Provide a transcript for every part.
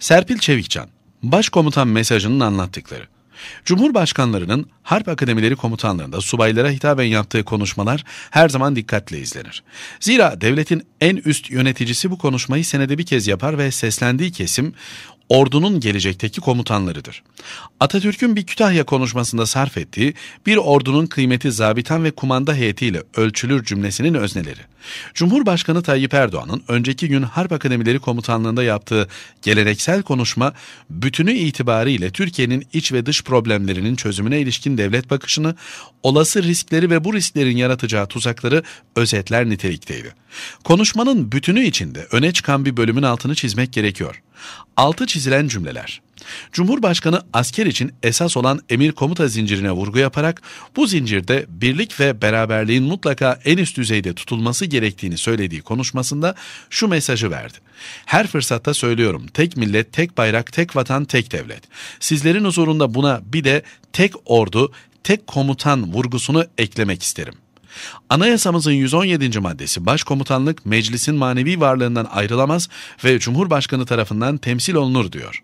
Serpil Çevikcan, Başkomutan mesajının anlattıkları. Cumhurbaşkanlarının Harp Akademileri Komutanlığında subaylara hitaben yaptığı konuşmalar her zaman dikkatle izlenir. Zira devletin en üst yöneticisi bu konuşmayı senede bir kez yapar ve seslendiği kesim ordunun gelecekteki komutanlarıdır. Atatürk'ün bir Kütahya konuşmasında sarf ettiği bir ordunun kıymeti zabitan ve kumanda heyetiyle ölçülür cümlesinin özneleri. Cumhurbaşkanı Tayyip Erdoğan'ın önceki gün Harp Akademileri Komutanlığı'nda yaptığı geleneksel konuşma bütünü itibariyle Türkiye'nin iç ve dış problemlerinin çözümüne ilişkin devlet bakışını, olası riskleri ve bu risklerin yaratacağı tuzakları özetler nitelikteydi. Konuşmanın bütünü içinde öne çıkan bir bölümün altını çizmek gerekiyor. Altı çizilen cümleler Cumhurbaşkanı asker için esas olan emir komuta zincirine vurgu yaparak bu zincirde birlik ve beraberliğin mutlaka en üst düzeyde tutulması gerektiğini söylediği konuşmasında şu mesajı verdi. Her fırsatta söylüyorum tek millet, tek bayrak, tek vatan, tek devlet. Sizlerin huzurunda buna bir de tek ordu, tek komutan vurgusunu eklemek isterim. Anayasamızın 117. maddesi başkomutanlık meclisin manevi varlığından ayrılamaz ve Cumhurbaşkanı tarafından temsil olunur diyor.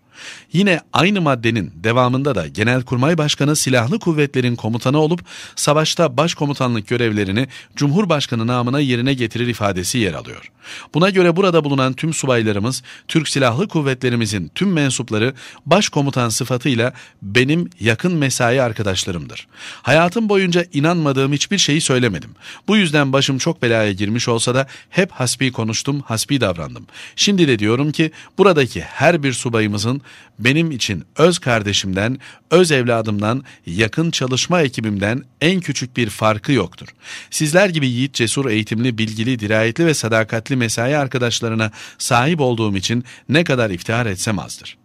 Yine aynı maddenin devamında da Genelkurmay Başkanı silahlı kuvvetlerin komutanı olup savaşta başkomutanlık görevlerini Cumhurbaşkanı namına yerine getirir ifadesi yer alıyor. Buna göre burada bulunan tüm subaylarımız Türk Silahlı Kuvvetlerimizin tüm mensupları başkomutan sıfatıyla benim yakın mesai arkadaşlarımdır. Hayatım boyunca inanmadığım hiçbir şeyi söylemedim. Bu yüzden başım çok belaya girmiş olsa da hep hasbi konuştum, hasbi davrandım. Şimdi de diyorum ki buradaki her bir subayımızın benim için öz kardeşimden, öz evladımdan, yakın çalışma ekibimden en küçük bir farkı yoktur. Sizler gibi yiğit, cesur, eğitimli, bilgili, dirayetli ve sadakatli mesai arkadaşlarına sahip olduğum için ne kadar iftihar etsem azdır.''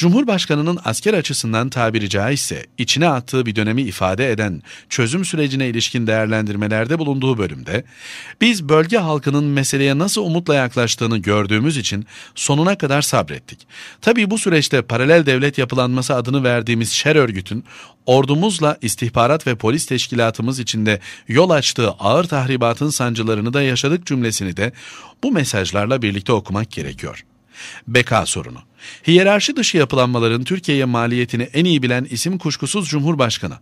Cumhurbaşkanının asker açısından tabiri caizse içine attığı bir dönemi ifade eden çözüm sürecine ilişkin değerlendirmelerde bulunduğu bölümde biz bölge halkının meseleye nasıl umutla yaklaştığını gördüğümüz için sonuna kadar sabrettik. Tabii bu süreçte paralel devlet yapılanması adını verdiğimiz şer örgütün ordumuzla istihbarat ve polis teşkilatımız içinde yol açtığı ağır tahribatın sancılarını da yaşadık cümlesini de bu mesajlarla birlikte okumak gerekiyor. Beka sorunu Hiyerarşi dışı yapılanmaların Türkiye'ye maliyetini en iyi bilen isim kuşkusuz Cumhurbaşkanı.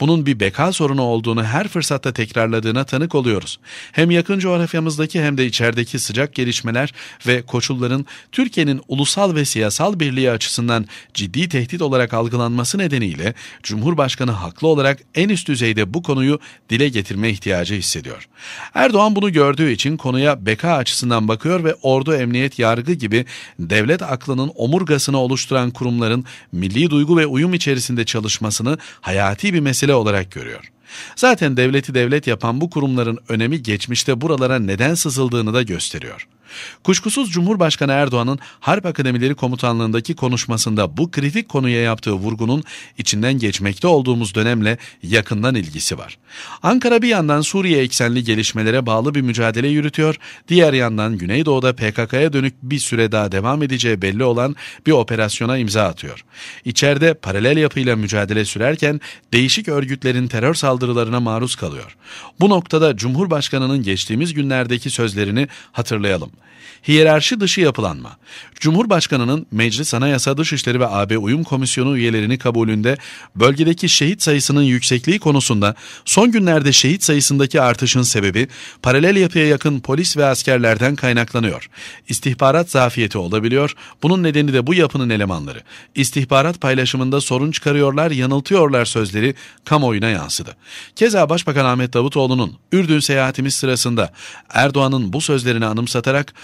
Bunun bir beka sorunu olduğunu her fırsatta tekrarladığına tanık oluyoruz. Hem yakın coğrafyamızdaki hem de içerideki sıcak gelişmeler ve koşulların Türkiye'nin ulusal ve siyasal birliği açısından ciddi tehdit olarak algılanması nedeniyle Cumhurbaşkanı haklı olarak en üst düzeyde bu konuyu dile getirme ihtiyacı hissediyor. Erdoğan bunu gördüğü için konuya beka açısından bakıyor ve ordu, emniyet, yargı gibi devlet aklının omurgasını oluşturan kurumların milli duygu ve uyum içerisinde çalışmasını hayati bir mesele olarak görüyor. Zaten devleti devlet yapan bu kurumların önemi geçmişte buralara neden sızıldığını da gösteriyor. Kuşkusuz Cumhurbaşkanı Erdoğan'ın Harp Akademileri Komutanlığındaki konuşmasında bu kritik konuya yaptığı vurgunun içinden geçmekte olduğumuz dönemle yakından ilgisi var. Ankara bir yandan Suriye eksenli gelişmelere bağlı bir mücadele yürütüyor, diğer yandan Güneydoğu'da PKK'ya dönük bir süre daha devam edeceği belli olan bir operasyona imza atıyor. İçeride paralel yapıyla mücadele sürerken değişik örgütlerin terör saldırılarına maruz kalıyor. Bu noktada Cumhurbaşkanı'nın geçtiğimiz günlerdeki sözlerini hatırlayalım hiyerarşi dışı yapılanma. Cumhurbaşkanının Meclis Anayasa Dışişleri ve AB Uyum Komisyonu üyelerini kabulünde bölgedeki şehit sayısının yüksekliği konusunda son günlerde şehit sayısındaki artışın sebebi paralel yapıya yakın polis ve askerlerden kaynaklanıyor. İstihbarat zafiyeti olabiliyor. Bunun nedeni de bu yapının elemanları. İstihbarat paylaşımında sorun çıkarıyorlar, yanıltıyorlar sözleri kamuoyuna yansıdı. Keza Başbakan Ahmet Davutoğlu'nun Ürdün seyahatimiz sırasında Erdoğan'ın bu sözlerini anımsatarak back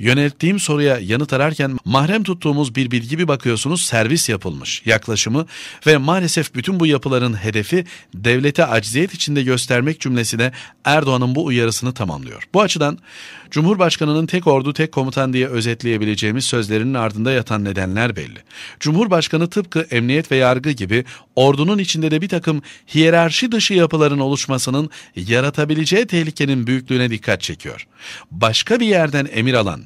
Yönelttiğim soruya yanıt ararken mahrem tuttuğumuz bir bilgi bir bakıyorsunuz servis yapılmış yaklaşımı ve maalesef bütün bu yapıların hedefi devlete acziyet içinde göstermek cümlesine Erdoğan'ın bu uyarısını tamamlıyor. Bu açıdan Cumhurbaşkanı'nın tek ordu tek komutan diye özetleyebileceğimiz sözlerinin ardında yatan nedenler belli. Cumhurbaşkanı tıpkı emniyet ve yargı gibi ordunun içinde de bir takım hiyerarşi dışı yapıların oluşmasının yaratabileceği tehlikenin büyüklüğüne dikkat çekiyor. Başka bir yerden emir alan,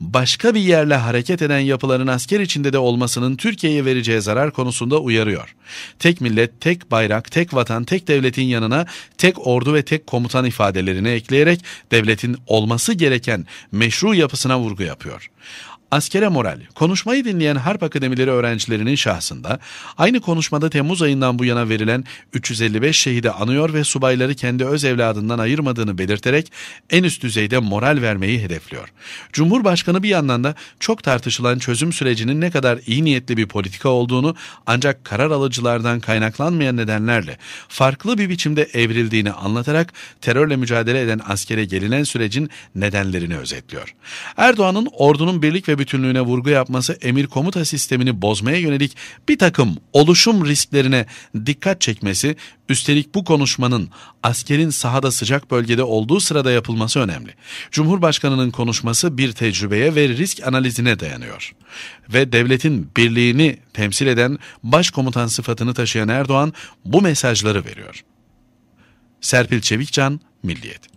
başka bir yerle hareket eden yapıların asker içinde de olmasının Türkiye'ye vereceği zarar konusunda uyarıyor. Tek millet, tek bayrak, tek vatan, tek devletin yanına tek ordu ve tek komutan ifadelerini ekleyerek devletin olması gereken meşru yapısına vurgu yapıyor. Askere moral. Konuşmayı dinleyen Harp Akademileri öğrencilerinin şahsında aynı konuşmada Temmuz ayından bu yana verilen 355 şehidi anıyor ve subayları kendi öz evladından ayırmadığını belirterek en üst düzeyde moral vermeyi hedefliyor. Cumhurbaşkanı bir yandan da çok tartışılan çözüm sürecinin ne kadar iyi niyetli bir politika olduğunu ancak karar alıcılardan kaynaklanmayan nedenlerle farklı bir biçimde evrildiğini anlatarak terörle mücadele eden askere gelinen sürecin nedenlerini özetliyor. Erdoğan'ın ordunun birlik ve bütünlüğüne vurgu yapması emir komuta sistemini bozmaya yönelik bir takım oluşum risklerine dikkat çekmesi, üstelik bu konuşmanın askerin sahada sıcak bölgede olduğu sırada yapılması önemli. Cumhurbaşkanının konuşması bir tecrübeye ve risk analizine dayanıyor. Ve devletin birliğini temsil eden başkomutan sıfatını taşıyan Erdoğan bu mesajları veriyor. Serpil Çevikcan, Milliyet